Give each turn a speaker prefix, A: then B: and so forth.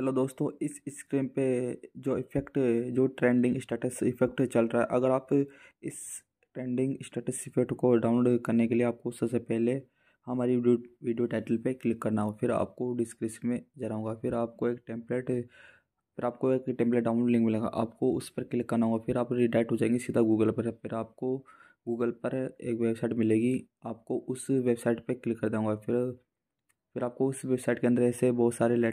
A: hello दोस्तों इस screen पे जो इफ़ेक्ट जो ट्रेंडिंग स्टेटस इफ़ेक्ट चल रहा है अगर आप इस ट्रेंडिंग स्टेटस इफ़ेक्ट को डाउनलोड करने के लिए आपको सबसे पहले हमारी वीडियो टाइटल पे क्लिक करना हो फिर आपको डिस्क्रिप्शन में होगा फिर आपको एक टेम्पलेट फिर आपको एक टेम्पलेट डाउनलोड लिंक मिलेगा आपको उस पर क्लिक करना होगा फिर आप रिडायरेक्ट हो जाएंगे सीधा गूगल पर फिर आपको गूगल पर एक वेबसाइट मिलेगी आपको उस वेबसाइट पर क्लिक कर दूँगा फिर फिर आपको उस वेबसाइट के अंदर ऐसे बहुत सारे